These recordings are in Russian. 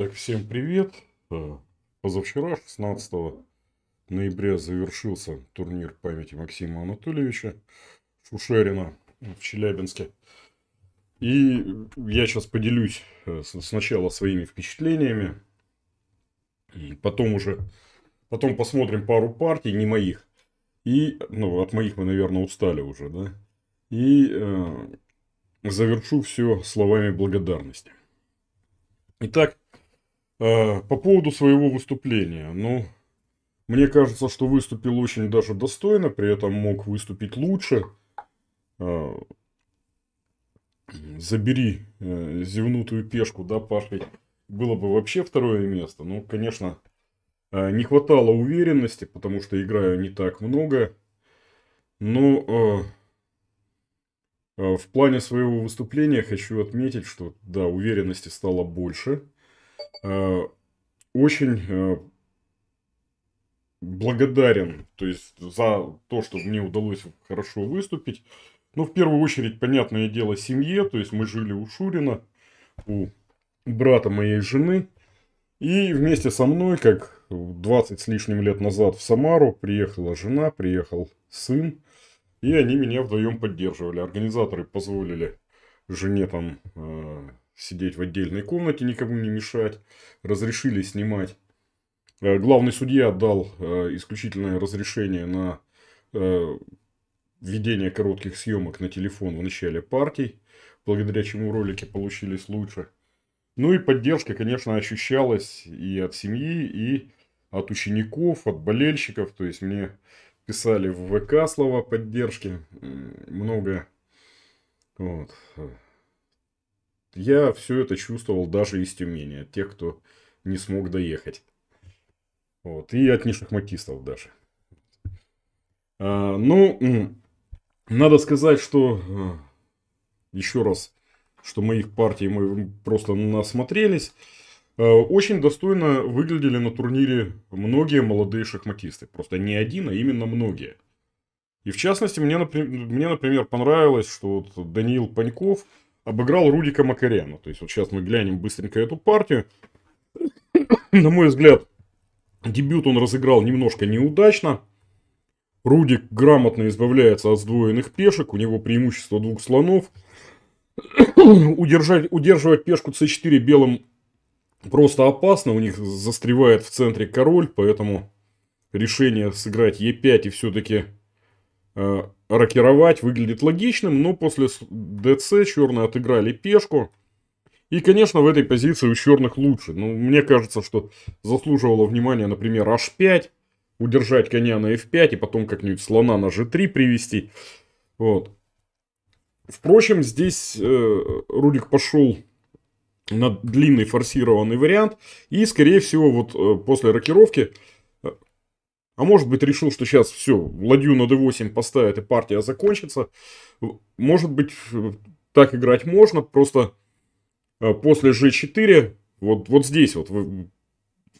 Так, всем привет. Э, позавчера, 16 ноября, завершился турнир памяти Максима Анатольевича Шушерина в Челябинске. И я сейчас поделюсь э, сначала своими впечатлениями, потом уже, потом посмотрим пару партий, не моих. И, ну, от моих мы, наверное, устали уже, да? И э, завершу все словами благодарности. Итак, а, по поводу своего выступления. Ну, мне кажется, что выступил очень даже достойно, при этом мог выступить лучше. А, забери э, зевнутую пешку, да, Пашкой. Было бы вообще второе место. Ну, конечно, а, не хватало уверенности, потому что играю не так много. Но в плане своего выступления хочу отметить, что, да, уверенности стало больше – Э, очень э, благодарен, то есть за то, что мне удалось хорошо выступить. Но ну, в первую очередь, понятное дело, семье, то есть мы жили у Шурина, у брата моей жены. И вместе со мной, как 20 с лишним лет назад в Самару, приехала жена, приехал сын. И они меня вдвоем поддерживали. Организаторы позволили жене там э, сидеть в отдельной комнате, никому не мешать, разрешили снимать. Э, главный судья дал э, исключительное разрешение на э, введение коротких съемок на телефон в начале партий, благодаря чему ролики получились лучше. Ну и поддержка, конечно, ощущалась и от семьи, и от учеников, от болельщиков. То есть мне писали в ВК слова поддержки много. Вот. Я все это чувствовал даже из Тюмени, от тех, кто не смог доехать. Вот, и от нешахматистов даже. А, ну, надо сказать, что а, еще раз, что моих партий мы просто насмотрелись. А, очень достойно выглядели на турнире многие молодые шахматисты. Просто не один, а именно многие. И в частности, мне, например, мне, например понравилось, что вот Даниил Паньков – обыграл Рудика Макарена. Ну, то есть вот сейчас мы глянем быстренько эту партию. На мой взгляд, дебют он разыграл немножко неудачно. Рудик грамотно избавляется от сдвоенных пешек, у него преимущество двух слонов. Удержать, удерживать пешку c4 белым просто опасно, у них застревает в центре король, поэтому решение сыграть e5 и все-таки э, рокировать выглядит логичным, но после ДЦ черные отыграли пешку. И, конечно, в этой позиции у черных лучше. Но ну, мне кажется, что заслуживало внимания, например, h5, удержать коня на f5 и потом как-нибудь слона на g3 привести. Вот. Впрочем, здесь э, Рудик пошел на длинный форсированный вариант. И, скорее всего, вот э, после рокировки а может быть решил, что сейчас все, ладью на d8 поставят и партия закончится. Может быть так играть можно, просто э, после g4, вот, вот здесь вот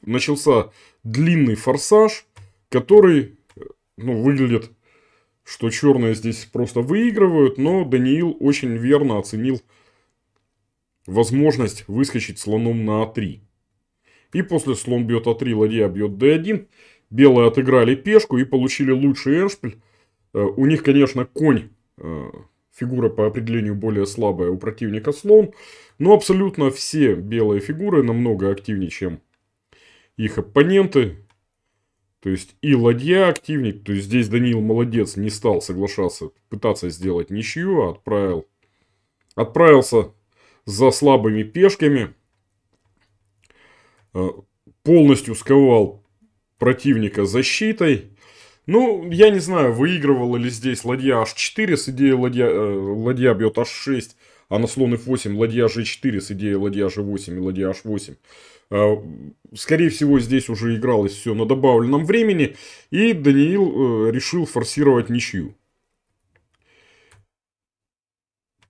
начался длинный форсаж, который э, ну, выглядит, что черные здесь просто выигрывают, но Даниил очень верно оценил возможность выскочить слоном на а3. И после слон бьет а3, ладья бьет d1. Белые отыграли пешку и получили лучший эшпиль. Э, у них, конечно, конь, э, фигура по определению более слабая у противника слон. Но абсолютно все белые фигуры намного активнее, чем их оппоненты. То есть и ладья активник, то есть здесь Даниил молодец, не стал соглашаться, пытаться сделать ничью, а отправил, отправился за слабыми пешками, э, полностью сковал противника защитой. Ну, я не знаю, выигрывала ли здесь ладья h4 с идеей ладья, э, ладья бьет h6, а на слон f8 ладья g4 с идеей ладья g8 и ладья h8. А, скорее всего, здесь уже игралось все на добавленном времени, и Даниил э, решил форсировать ничью.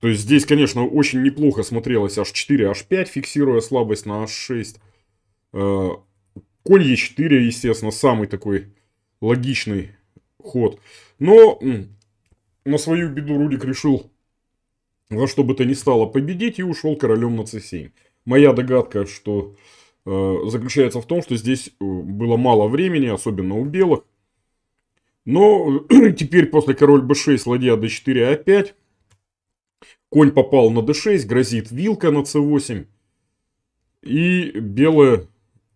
То есть здесь, конечно, очень неплохо смотрелось h4, h5, фиксируя слабость на h6. Конь Е4, естественно, самый такой логичный ход. Но на свою беду Рудик решил во что бы то ни стало победить и ушел королем на c7. Моя догадка, что э, заключается в том, что здесь э, было мало времени, особенно у белых. Но теперь после король b6, ладья d4, a5. Конь попал на d6, грозит вилка на c8. И белые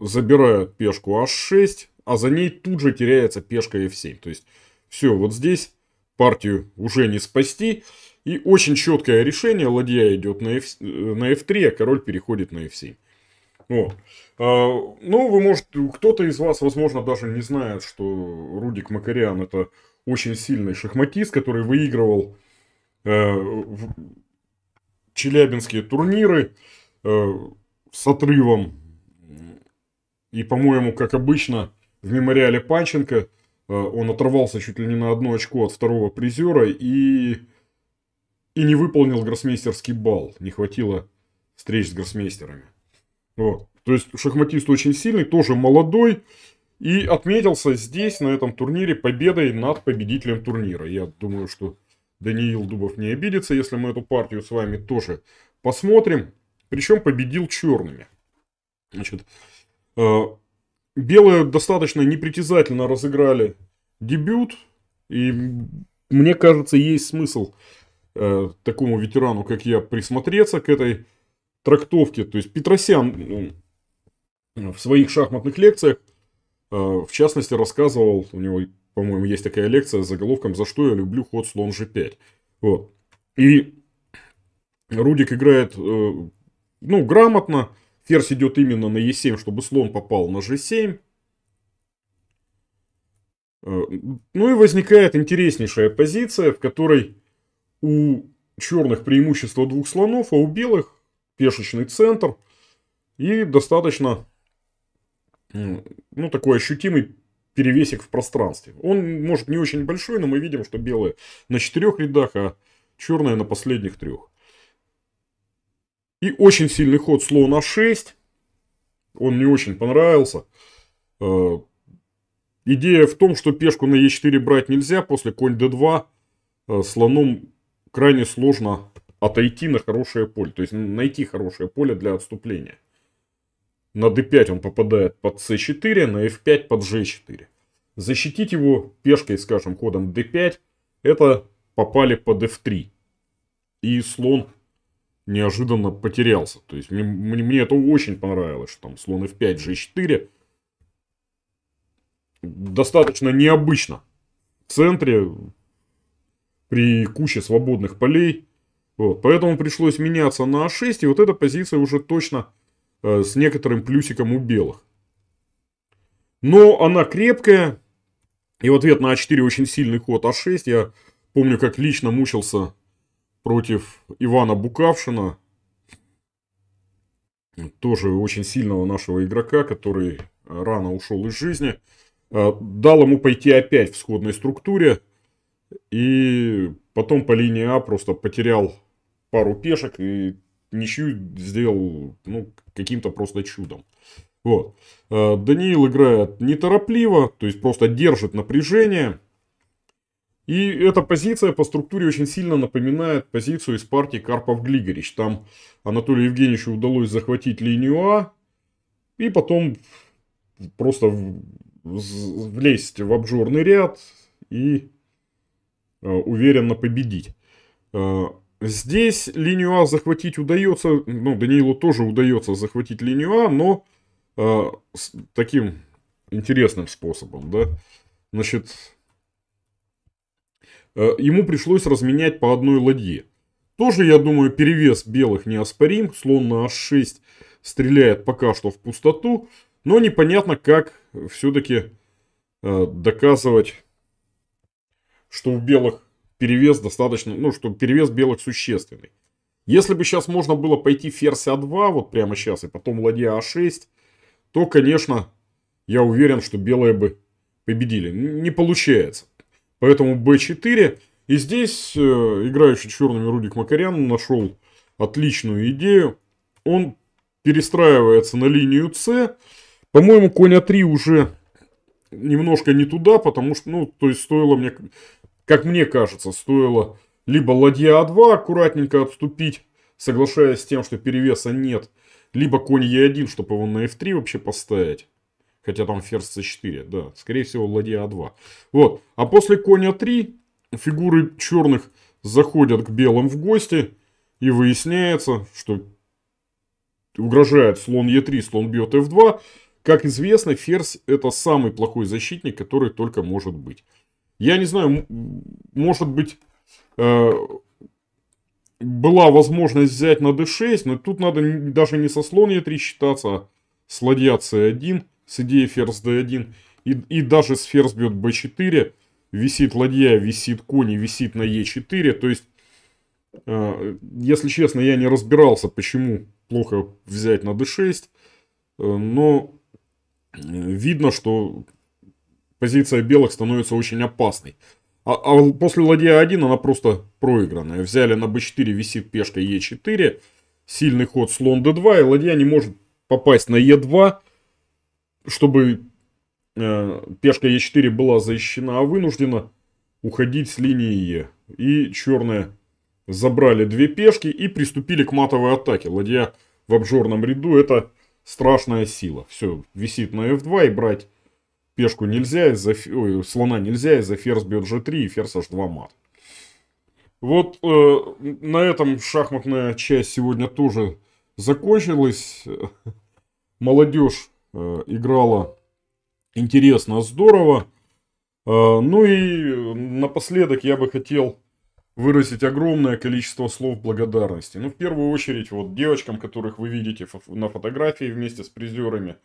забирают пешку h6, а за ней тут же теряется пешка f7. То есть все, вот здесь партию уже не спасти. И очень четкое решение, ладья идет на, F, э, на f3, а король переходит на f7. Вот. А, ну, вы можете, кто-то из вас, возможно, даже не знает, что Рудик Макарян это очень сильный шахматист, который выигрывал э, челябинские турниры э, с отрывом и, по-моему, как обычно, в мемориале Панченко э, он оторвался чуть ли не на одно очко от второго призера и, и не выполнил гроссмейстерский бал. Не хватило встреч с гроссмейстерами. Вот. То есть шахматист очень сильный, тоже молодой. И отметился здесь, на этом турнире, победой над победителем турнира. Я думаю, что Даниил Дубов не обидится, если мы эту партию с вами тоже посмотрим. Причем победил черными. Значит, Э, белые достаточно непритязательно разыграли дебют, и мне кажется, есть смысл э, такому ветерану, как я, присмотреться к этой трактовке. То есть Петросян ну, в своих шахматных лекциях, э, в частности, рассказывал, у него, по-моему, есть такая лекция с заголовком «За что я люблю ход слон g5». Вот. И Рудик играет, ну, грамотно, Ферзь идет именно на e 7 чтобы слон попал на G7. Э, ну и возникает интереснейшая позиция, в которой у черных преимущество двух слонов, а у белых пешечный центр и достаточно ну, такой ощутимый перевесик в пространстве. Он может не очень большой, но мы видим, что белые на четырех рядах, а черные на последних трех. И очень сильный ход слона 6. Он не очень понравился. Э, идея в том, что пешку на е 4 брать нельзя. После конь d2 э, слоном крайне сложно отойти на хорошее поле. То есть найти хорошее поле для отступления. На d5 он попадает под c4, на f5 под g4. Защитить его пешкой, скажем, ходом d5, это попали под f3. И слон неожиданно потерялся. То есть мне, мне, мне это очень понравилось, что там слон f5, g4. Достаточно необычно. В центре при куче свободных полей. Вот. Поэтому пришлось меняться на a6. А и вот эта позиция уже точно э, с некоторым плюсиком у белых. Но она крепкая. И в ответ на а4 очень сильный ход а6. Я помню, как лично мучился против Ивана Букавшина. Тоже очень сильного нашего игрока, который рано ушел из жизни. А, дал ему пойти опять в сходной структуре. И потом по линии А просто потерял пару пешек и ничью сделал ну, каким-то просто чудом. Вот. А, Даниил играет неторопливо, то есть просто держит напряжение. И эта позиция по структуре очень сильно напоминает позицию из партии карпов глигорич Там Анатолию Евгеньевичу удалось захватить линию А и потом просто влезть в обжорный ряд и э, уверенно победить. Э, здесь линию А захватить удается, ну, Даниилу тоже удается захватить линию А, но э, с таким интересным способом, да. Значит, Э, ему пришлось разменять по одной ладье. Тоже, я думаю, перевес белых неоспорим. Слон на h6 стреляет пока что в пустоту. Но непонятно, как все-таки э, доказывать, что у белых перевес достаточно, ну, что перевес белых существенный. Если бы сейчас можно было пойти ферзь А2, вот прямо сейчас, и потом ладья А6, то, конечно, я уверен, что белые бы победили. Не получается. Поэтому b4. И здесь э, играющий черными Рудик Макарян нашел отличную идею. Он перестраивается на линию c. По-моему, конь А3 уже немножко не туда, потому что, ну, то есть стоило мне, как мне кажется, стоило либо ладья А2 аккуратненько отступить, соглашаясь с тем, что перевеса нет, либо конь e 1 чтобы его на F3 вообще поставить. Хотя там ферзь c4, да, скорее всего, ладья a2. А вот, а после коня 3 фигуры черных заходят к белым в гости, и выясняется, что угрожает слон e3, слон бьет f2. Как известно, ферзь это самый плохой защитник, который только может быть. Я не знаю, может быть, э, была возможность взять на d6, но тут надо даже не со слон e3 считаться, а с ладья c1 с идеей ферзь d1 и, и даже с ферзь бьет b4, висит ладья, висит конь и висит на e4, то есть, э, если честно, я не разбирался, почему плохо взять на d6, э, но э, видно, что позиция белых становится очень опасной. А, а после ладья 1 она просто проигранная. Взяли на b4, висит пешка e4, сильный ход слон d2, и ладья не может попасть на e2, чтобы э, пешка Е4 была защищена, а вынуждена уходить с линии Е. И черные забрали две пешки и приступили к матовой атаке. Ладья в обжорном ряду это страшная сила. Все, висит на F2 и брать пешку нельзя, из-за, ой, слона нельзя, из-за ферзь бьет G3 и ферзь H2 мат. Вот э, на этом шахматная часть сегодня тоже закончилась. Молодежь Э, играла интересно, здорово. Э, ну и напоследок я бы хотел выразить огромное количество слов благодарности. Ну, в первую очередь, вот девочкам, которых вы видите на фотографии вместе с призерами,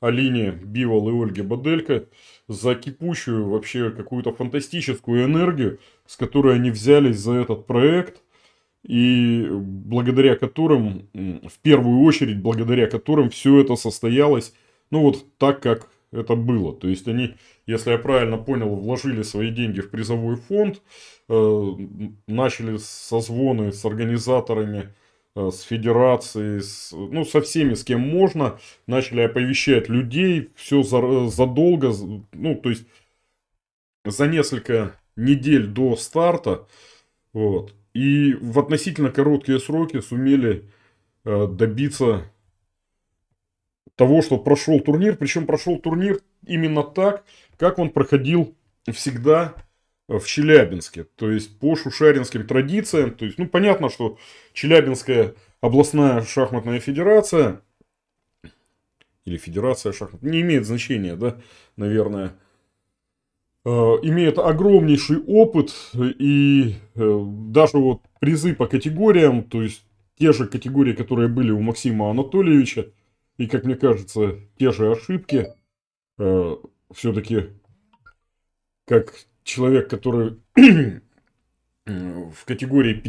Алине Бивол и Ольге Боделько, за кипучую вообще какую-то фантастическую энергию, с которой они взялись за этот проект, и благодаря которым, в первую очередь, благодаря которым все это состоялось ну вот так, как это было. То есть они, если я правильно понял, вложили свои деньги в призовой фонд, э, начали созвоны с организаторами, э, с федерацией, с, ну со всеми, с кем можно, начали оповещать людей, все задолго, ну то есть за несколько недель до старта, вот. И в относительно короткие сроки сумели э, добиться того, что прошел турнир. Причем прошел турнир именно так, как он проходил всегда э, в Челябинске. То есть по шушаринским традициям. То есть, ну, понятно, что Челябинская областная шахматная федерация или федерация шахмат, не имеет значения, да, наверное, э, имеет огромнейший опыт и э, даже вот призы по категориям, то есть те же категории, которые были у Максима Анатольевича, и, как мне кажется, те же ошибки э, все-таки, как человек, который в категории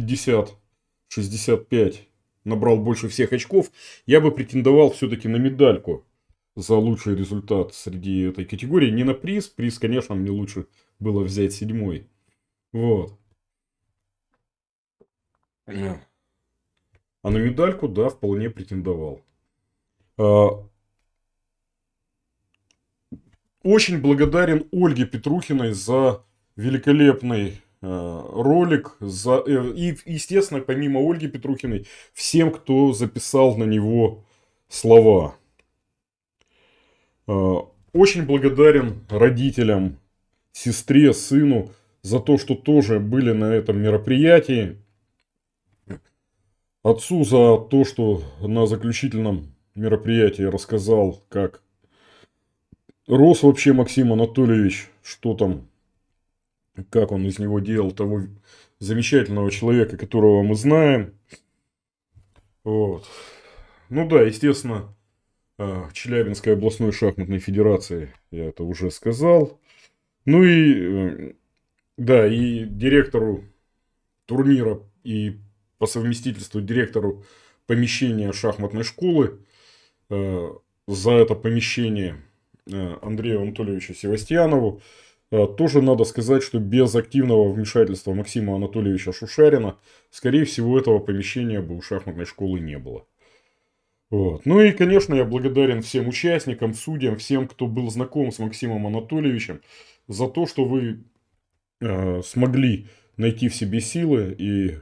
50-65 набрал больше всех очков, я бы претендовал все-таки на медальку за лучший результат среди этой категории. Не на приз, приз, конечно, мне лучше было взять седьмой. Вот. А на медальку, да, вполне претендовал. Э, очень благодарен Ольге Петрухиной за великолепный э, ролик. За... Э, и, естественно, помимо Ольги Петрухиной, всем, кто записал на него слова. Очень благодарен родителям, сестре, сыну за то, что тоже были на этом мероприятии. Отцу за то, что на заключительном мероприятии рассказал, как рос вообще Максим Анатольевич, что там, как он из него делал того замечательного человека, которого мы знаем. Вот. Ну да, естественно, а, Челябинской областной шахматной федерации, я это уже сказал. Ну и, э, да, и директору турнира и по совместительству директору помещения шахматной школы Э, за это помещение э, Андрею Анатольевичу Севастьянову. Э, тоже надо сказать, что без активного вмешательства Максима Анатольевича Шушарина, скорее всего, этого помещения бы у шахматной школы не было. Вот. Ну и, конечно, я благодарен всем участникам, судьям, всем, кто был знаком с Максимом Анатольевичем, за то, что вы э, смогли найти в себе силы и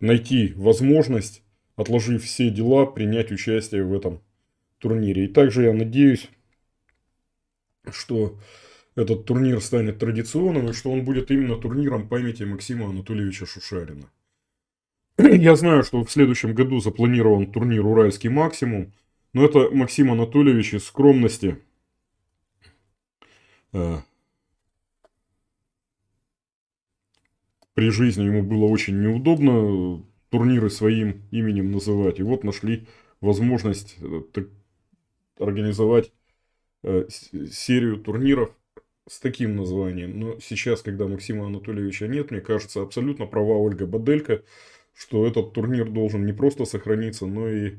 найти возможность, отложив все дела, принять участие в этом турнире. И также я надеюсь, что этот турнир станет традиционным и что он будет именно турниром памяти Максима Анатольевича Шушарина. Я знаю, что в следующем году запланирован турнир «Уральский максимум», но это Максим Анатольевич из скромности э, при жизни ему было очень неудобно турниры своим именем называть. И вот нашли возможность э, организовать э, серию турниров с таким названием. Но сейчас, когда Максима Анатольевича нет, мне кажется, абсолютно права Ольга Баделька, что этот турнир должен не просто сохраниться, но и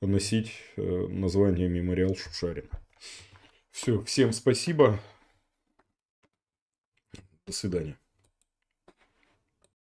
носить э, название «Мемориал Шушарина». Все, всем спасибо. До свидания.